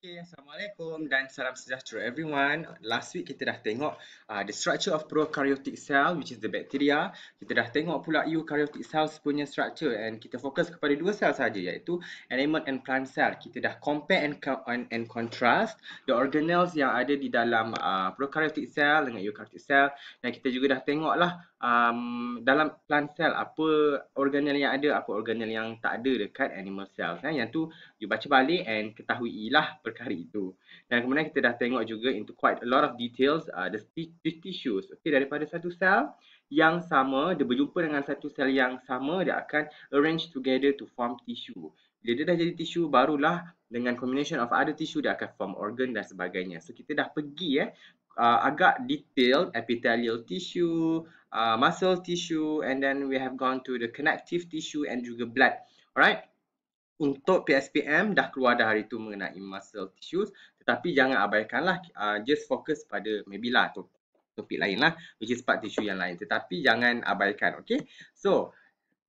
Okay, Assalamualaikum dan salam sejahtera everyone. Last week kita dah tengok uh, the structure of prokaryotic cell which is the bacteria. Kita dah tengok pula eukaryotic cells punya structure and kita fokus kepada dua sel saja iaitu animal and plant cell. Kita dah compare and, and, and contrast the organelles yang ada di dalam uh, prokaryotic cell dengan eukaryotic cell dan kita juga dah tengok lah um, dalam plant cell apa organel yang ada, apa organel yang tak ada dekat animal cells. Eh? Kan? Yang tu you baca balik and ketahuilah perkara itu. Dan kemudian kita dah tengok juga into quite a lot of details uh, the, the tissues. Okay, daripada satu cell yang sama, dia berjumpa dengan satu sel yang sama, dia akan arrange together to form tissue. Bila dia dah jadi tisu, barulah dengan combination of other tissue, dia akan form organ dan sebagainya. So, kita dah pergi eh, uh, agak detailed epithelial tissue, uh, muscle tissue and then we have gone to the connective tissue and juga blood. Alright. Untuk PSPM dah keluar dah hari tu mengenai muscle tissues tetapi jangan abaikanlah uh, just focus pada maybe lah tu topik lain lah which is part tissue yang lain tetapi jangan abaikan okay. So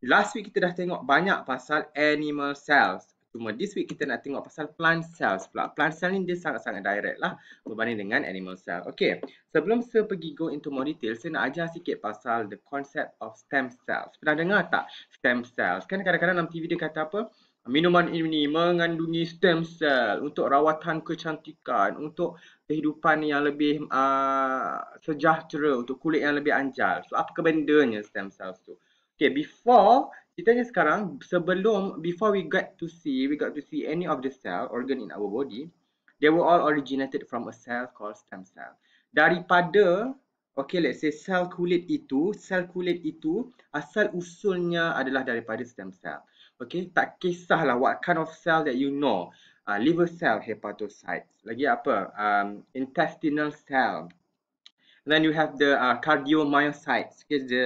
last week kita dah tengok banyak pasal animal cells Cuma this week kita nak tengok pasal plant cells pula. Plant cell ni dia sangat-sangat direct lah berbanding dengan animal cell. Okay, sebelum saya pergi go into more detail, saya nak ajar sikit pasal the concept of stem cells. Pernah dengar tak stem cells? Kan kadang-kadang dalam TV dia kata apa? Minuman ini mengandungi stem cell untuk rawatan kecantikan, untuk kehidupan yang lebih uh, sejahtera, untuk kulit yang lebih anjal. So, apa kebendanya stem cells tu? Okay, before kita ni sekarang sebelum before we got to see we got to see any of the cell organ in our body, they were all originated from a cell called stem cell. Daripada okay let's say sel kulit itu, sel kulit itu asal usulnya adalah daripada stem cell. Okay, tak kisahlah what kind of cell that you know. Uh, liver cell, hepatocytes, lagi apa, um, intestinal cell. then you have the uh, cardiomyocytes, okay, the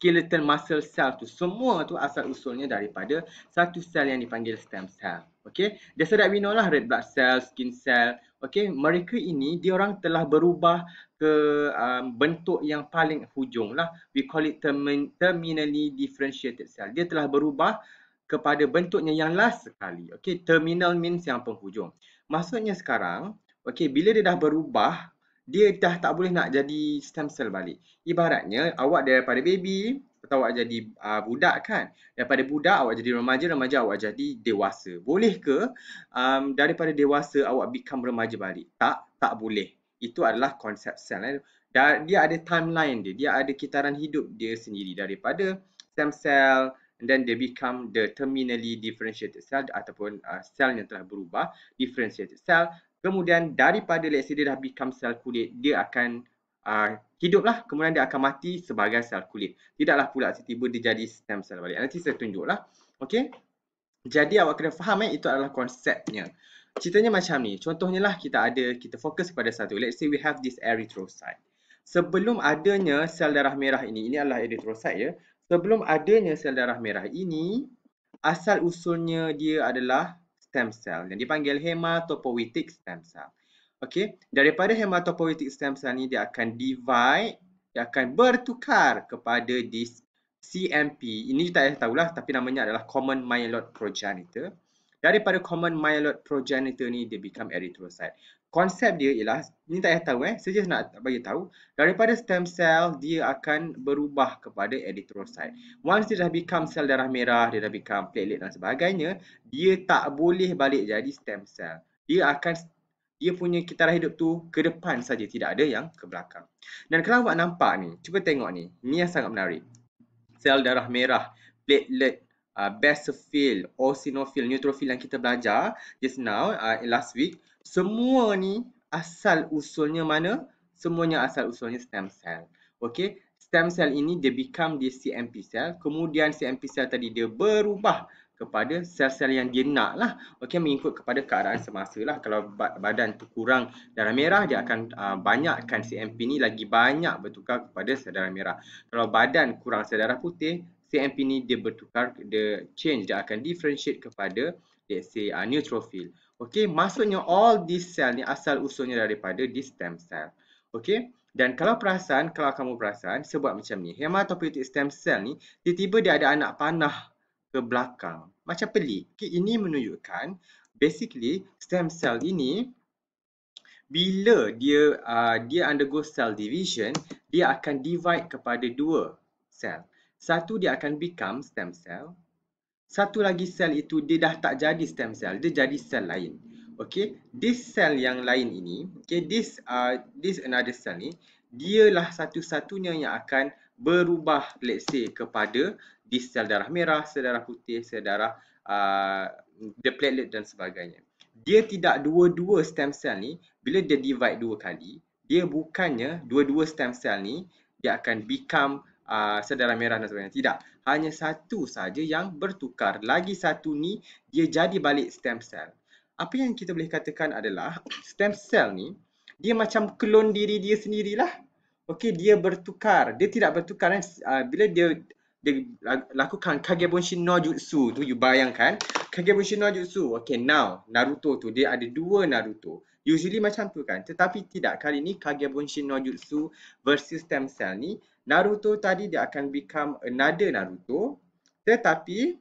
skeletal muscle cell tu semua tu asal usulnya daripada satu sel yang dipanggil stem cell. Okay, that's that we know lah red blood cell, skin cell. Okay, mereka ini diorang telah berubah ke um, bentuk yang paling hujung lah. We call it termin- terminally differentiated cell. Dia telah berubah kepada bentuknya yang last sekali. Okay, terminal means yang penghujung. Maksudnya sekarang, okay, bila dia dah berubah dia dah tak boleh nak jadi stem cell balik. Ibaratnya awak daripada baby atau awak jadi uh, budak kan. Daripada budak awak jadi remaja, remaja awak jadi dewasa. Boleh ke um, daripada dewasa awak become remaja balik? Tak, tak boleh. Itu adalah konsep sel. Eh? dia ada timeline dia, dia ada kitaran hidup dia sendiri daripada stem cell and then they become the terminally differentiated cell ataupun uh, cell yang telah berubah differentiated cell Kemudian daripada let's say dia dah become sel kulit, dia akan uh, hiduplah. Kemudian dia akan mati sebagai sel kulit. Tidaklah pula tiba-tiba dia jadi stem sel balik. Nanti saya tunjuklah. Okay. Jadi awak kena faham eh, itu adalah konsepnya. Ceritanya macam ni. Contohnya lah kita ada, kita fokus kepada satu. Let's say we have this erythrocyte. Sebelum adanya sel darah merah ini, ini adalah erythrocyte ya. Sebelum adanya sel darah merah ini, asal usulnya dia adalah stem cell yang dipanggil hematopoietic stem cell. Okey, daripada hematopoietic stem cell ni dia akan divide, dia akan bertukar kepada this CMP. Ini kita tak tahu lah tapi namanya adalah common myeloid progenitor daripada common myeloid progenitor ni dia become erythrocyte. Konsep dia ialah, ni tak payah tahu eh, saya just nak bagi tahu, daripada stem cell dia akan berubah kepada erythrocyte. Once dia dah become sel darah merah, dia dah become platelet dan sebagainya, dia tak boleh balik jadi stem cell. Dia akan dia punya kitaran hidup tu ke depan saja tidak ada yang ke belakang. Dan kalau awak nampak ni, cuba tengok ni. Ni yang sangat menarik. Sel darah merah, platelet Uh, basophil, eosinophil, neutrophil yang kita belajar just now uh, last week semua ni asal usulnya mana? Semuanya asal usulnya stem cell. Okay, stem cell ini dia become di CMP cell. Kemudian CMP cell tadi dia berubah kepada sel-sel yang dia nak lah. Okay, mengikut kepada keadaan semasa lah. Kalau badan tu kurang darah merah, dia akan uh, banyakkan CMP ni lagi banyak bertukar kepada sel darah merah. Kalau badan kurang sel darah putih, CMP ni dia bertukar, dia change, dia akan differentiate kepada let's say uh, neutrophil. Okay, maksudnya all these cell ni asal usulnya daripada this stem cell. Okay, dan kalau perasan, kalau kamu perasan, sebab macam ni, hematopoietic stem cell ni, tiba-tiba dia ada anak panah ke belakang. Macam pelik. Okay, ini menunjukkan, basically, stem cell ini, bila dia uh, dia undergo cell division, dia akan divide kepada dua cell satu dia akan become stem cell. Satu lagi sel itu dia dah tak jadi stem cell, dia jadi sel lain. Okay, this cell yang lain ini, okay, this uh, this another cell ni, dia lah satu-satunya yang akan berubah let's say kepada this cell darah merah, sel darah putih, sel darah uh, the platelet dan sebagainya. Dia tidak dua-dua stem cell ni, bila dia divide dua kali, dia bukannya dua-dua stem cell ni, dia akan become Ah, sel darah merah dan sebagainya. Tidak. Hanya satu saja yang bertukar. Lagi satu ni dia jadi balik stem cell. Apa yang kita boleh katakan adalah stem cell ni dia macam klon diri dia sendirilah. Okey, dia bertukar. Dia tidak bertukar kan? Uh, bila dia dia lakukan Kagebunshin no Jutsu tu, you bayangkan. Kagebunshin no Jutsu. Okay, now Naruto tu. Dia ada dua Naruto. Usually macam tu kan. Tetapi tidak. Kali ni Kagebunshin no Jutsu versus stem cell ni. Naruto tadi dia akan become another Naruto. Tetapi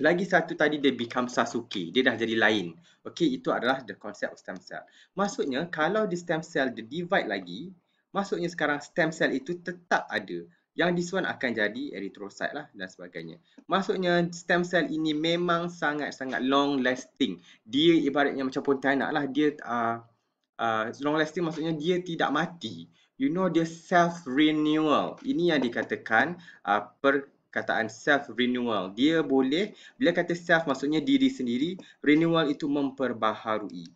lagi satu tadi dia become Sasuke. Dia dah jadi lain. Okay, itu adalah the concept of stem cell. Maksudnya kalau di stem cell dia divide lagi. Maksudnya sekarang stem cell itu tetap ada yang this one akan jadi erythrocyte lah dan sebagainya. Maksudnya stem cell ini memang sangat-sangat long lasting. Dia ibaratnya macam pun tanak lah. Dia uh, uh, long lasting maksudnya dia tidak mati. You know dia self renewal. Ini yang dikatakan uh, perkataan self renewal. Dia boleh, bila kata self maksudnya diri sendiri, renewal itu memperbaharui.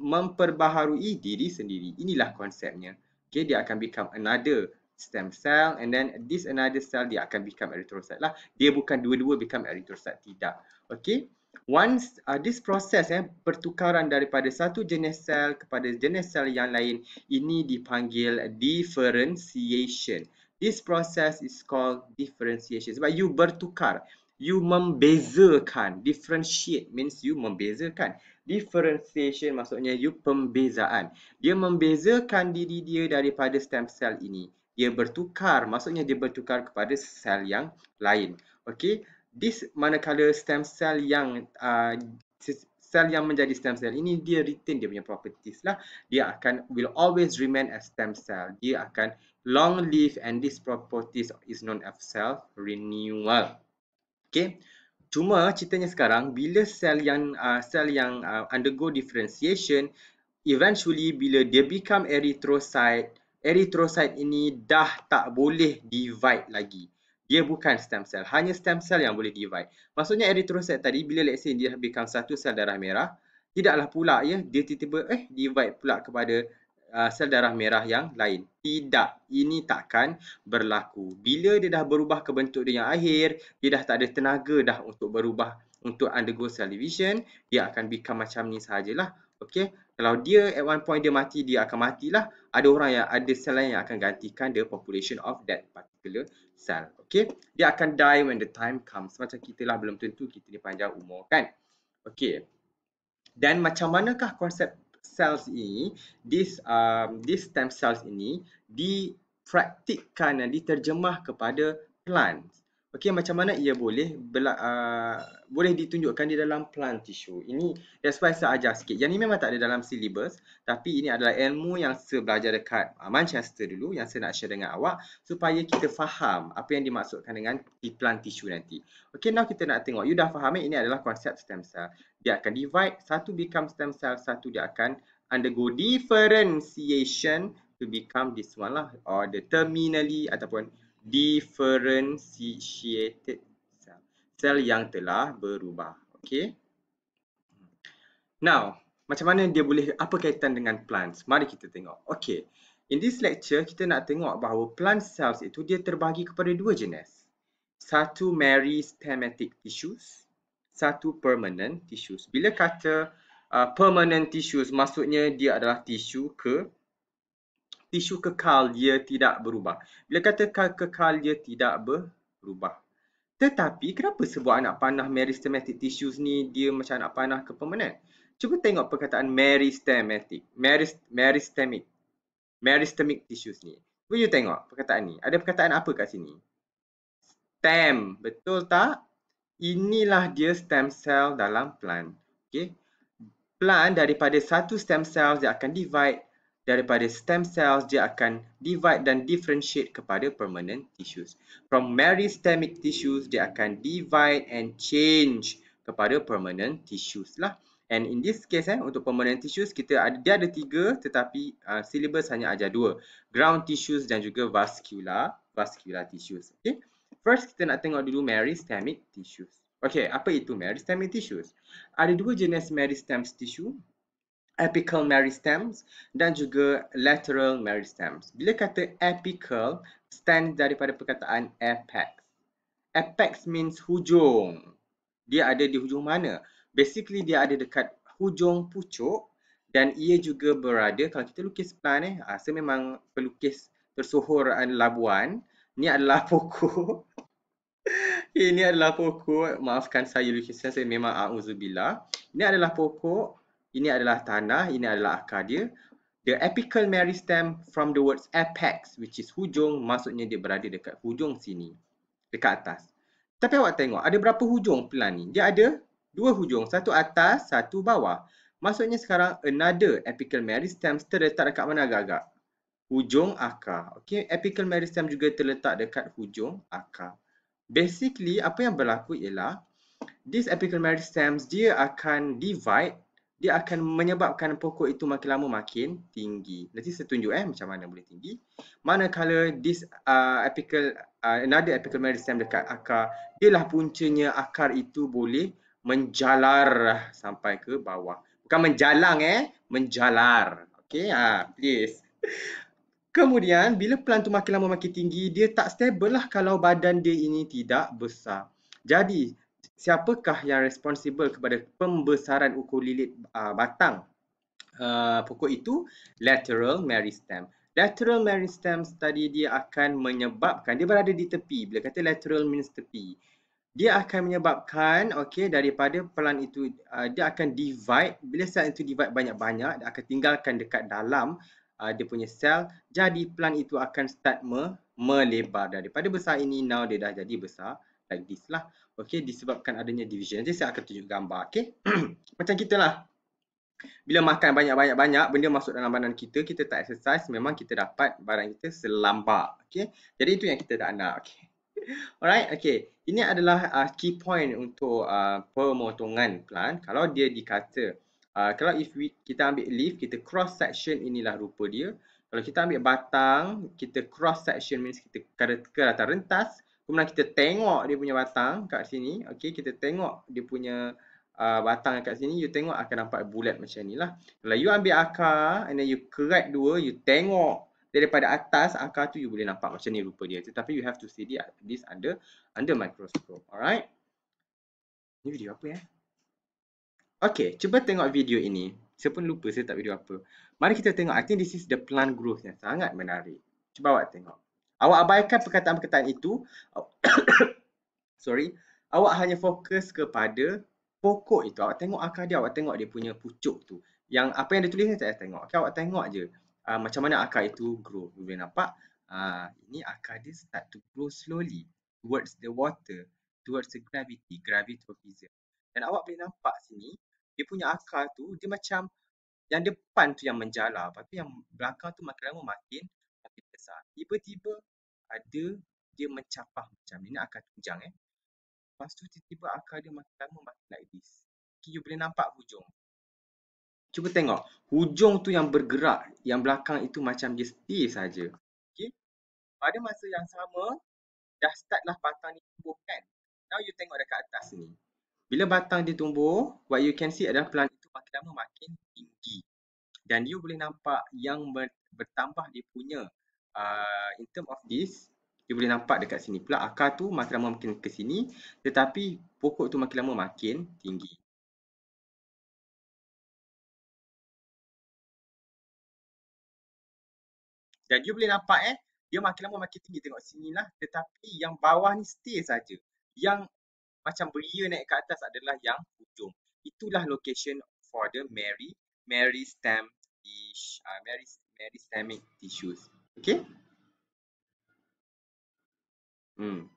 memperbaharui diri sendiri. Inilah konsepnya. Okay, dia akan become another stem cell and then this another cell dia akan become erythrocyte lah. Dia bukan dua-dua become erythrocyte. Tidak. Okay. Once uh, this process eh, pertukaran daripada satu jenis sel kepada jenis sel yang lain ini dipanggil differentiation. This process is called differentiation. Sebab you bertukar. You membezakan. Differentiate means you membezakan. Differentiation maksudnya you pembezaan. Dia membezakan diri dia daripada stem cell ini dia bertukar maksudnya dia bertukar kepada sel yang lain okey this manakala stem cell yang uh, sel yang menjadi stem cell ini dia retain dia punya properties lah dia akan will always remain as stem cell dia akan long live and this properties is known as cell renewal okey cuma ceritanya sekarang bila sel yang uh, sel yang uh, undergo differentiation eventually bila dia become erythrocyte eritrosit ini dah tak boleh divide lagi. Dia bukan stem cell. Hanya stem cell yang boleh divide. Maksudnya eritrosit tadi bila let's say dia become satu sel darah merah, tidaklah pula ya dia tiba-tiba eh divide pula kepada uh, sel darah merah yang lain. Tidak. Ini takkan berlaku. Bila dia dah berubah ke bentuk dia yang akhir, dia dah tak ada tenaga dah untuk berubah untuk undergo cell division, dia akan become macam ni sahajalah. Okay. Kalau dia at one point dia mati, dia akan matilah ada orang yang ada sel lain yang akan gantikan the population of that particular sel. Okay. Dia akan die when the time comes. Macam kita lah belum tentu kita ni panjang umur kan. Okay. Dan macam manakah konsep cells ini, this, um, this stem cells ini dipraktikkan dan diterjemah kepada plants. Okey, macam mana ia boleh bela, uh, boleh ditunjukkan di dalam plant tissue. Ini that's why saya ajar sikit. Yang ni memang tak ada dalam syllabus, tapi ini adalah ilmu yang saya belajar dekat ah, Manchester dulu yang saya nak share dengan awak supaya kita faham apa yang dimaksudkan dengan di plant tissue nanti. Okey, now kita nak tengok. You dah faham eh? ini adalah konsep stem cell. Dia akan divide, satu become stem cell, satu dia akan undergo differentiation to become this one lah or the terminally ataupun differentiated cell. Sel yang telah berubah. Okay. Now, macam mana dia boleh, apa kaitan dengan plants? Mari kita tengok. Okay. In this lecture, kita nak tengok bahawa plant cells itu dia terbagi kepada dua jenis. Satu meristematic tissues. Satu permanent tissues. Bila kata uh, permanent tissues, maksudnya dia adalah tisu ke tisu kekal dia tidak berubah. Bila kata kekal dia tidak berubah. Tetapi kenapa sebuah anak panah meristematic tissues ni dia macam anak panah ke permanent? Cuba tengok perkataan meristematic. Merist, meristemic. Meristemic tissues ni. Cuba you tengok perkataan ni. Ada perkataan apa kat sini? Stem. Betul tak? Inilah dia stem cell dalam plant. Okay. Plant daripada satu stem cell dia akan divide daripada stem cells dia akan divide dan differentiate kepada permanent tissues. From meristemic tissues dia akan divide and change kepada permanent tissues lah. And in this case eh untuk permanent tissues kita ada dia ada tiga tetapi uh, syllabus hanya ajar dua. Ground tissues dan juga vascular vascular tissues. Okay. First kita nak tengok dulu meristemic tissues. Okay, apa itu meristemic tissues? Ada dua jenis meristem tissue apical meristems dan juga lateral meristems. Bila kata apical, stand daripada perkataan apex. Apex means hujung. Dia ada di hujung mana? Basically, dia ada dekat hujung pucuk dan ia juga berada, kalau kita lukis plan eh, ah, saya memang pelukis tersohor labuan. Ini adalah pokok. Ini adalah pokok, maafkan saya lukisan saya memang a'udzubillah. Ini adalah pokok ini adalah tanah, ini adalah akar dia. The apical meristem from the words apex which is hujung maksudnya dia berada dekat hujung sini. Dekat atas. Tapi awak tengok ada berapa hujung pelan ni? Dia ada dua hujung. Satu atas, satu bawah. Maksudnya sekarang another apical meristem terletak dekat mana agak-agak? Hujung akar. Okay, apical meristem juga terletak dekat hujung akar. Basically, apa yang berlaku ialah this apical meristem dia akan divide dia akan menyebabkan pokok itu makin lama makin tinggi. Nanti saya tunjuk eh macam mana boleh tinggi. Manakala this uh, apical uh, another apical meristem dekat akar, ialah puncanya akar itu boleh menjalar sampai ke bawah. Bukan menjalang eh, menjalar. Okay, ha, please. Kemudian, bila plant tu makin lama makin tinggi, dia tak stable lah kalau badan dia ini tidak besar. Jadi, siapakah yang responsibel kepada pembesaran ukulilit uh, ah, batang uh, pokok itu lateral meristem lateral meristem tadi dia akan menyebabkan dia berada di tepi bila kata lateral means tepi dia akan menyebabkan okey daripada pelan itu uh, dia akan divide bila sel itu divide banyak-banyak dia akan tinggalkan dekat dalam uh, dia punya sel jadi pelan itu akan start me- melebar daripada besar ini now dia dah jadi besar like this lah Okey, disebabkan adanya division. Nanti saya akan tunjuk gambar. Okey, macam kita lah. Bila makan banyak-banyak-banyak, benda masuk dalam badan kita, kita tak exercise, memang kita dapat barang kita selambak. Okey, jadi itu yang kita tak nak. Okey. Alright, okay. Ini adalah uh, key point untuk uh, pemotongan plan. Kalau dia dikata, uh, kalau if we, kita ambil leaf, kita cross section inilah rupa dia. Kalau kita ambil batang, kita cross section means kita kata rentas. Kemudian kita tengok dia punya batang kat sini. okay kita tengok dia punya uh, batang kat sini. You tengok akan nampak bulat macam ni lah. Kalau you ambil akar and then you kerat dua, you tengok daripada atas akar tu you boleh nampak macam ni rupa dia. Tetapi you have to see this under under microscope. Alright. Ini video apa ya? Okay, cuba tengok video ini. Saya pun lupa saya tak video apa. Mari kita tengok. I think this is the plant growth yang sangat menarik. Cuba awak tengok. Awak abaikan perkataan-perkataan itu. Sorry. Awak hanya fokus kepada pokok itu. Awak tengok akar dia. Awak tengok dia punya pucuk tu. Yang apa yang dia tulis ni tak payah tengok. Okay, awak tengok je. Uh, ah, macam mana akar itu grow. You boleh nampak. Uh, ini akar dia start to grow slowly. Towards the water. Towards the gravity. Gravitropism. Dan awak boleh nampak sini. Dia punya akar tu. Dia macam. Yang depan tu yang menjala. Lepas tu yang belakang tu makin lama makin besar. Tiba-tiba ada dia mencapah macam Ini akar tunjang eh. Lepas tu tiba-tiba akar dia makin lama makin like this. Okay, you boleh nampak hujung. Cuba tengok. Hujung tu yang bergerak. Yang belakang itu macam dia stay saja. Okay. Pada masa yang sama, dah start lah batang ni tumbuh kan. Now you tengok dekat atas ni. Bila batang dia tumbuh, what you can see adalah pelan itu makin lama makin tinggi. Dan you boleh nampak yang bertambah dia punya uh, in term of this, you boleh nampak dekat sini pula akar tu makin lama makin ke sini tetapi pokok tu makin lama makin tinggi. Dan you boleh nampak eh, dia makin lama makin tinggi tengok sini lah tetapi yang bawah ni stay saja. Yang macam beria naik ke atas adalah yang hujung. Itulah location for the Mary, Mary stem dish, ah, uh, Mary, Mary stemming tissues. okay mm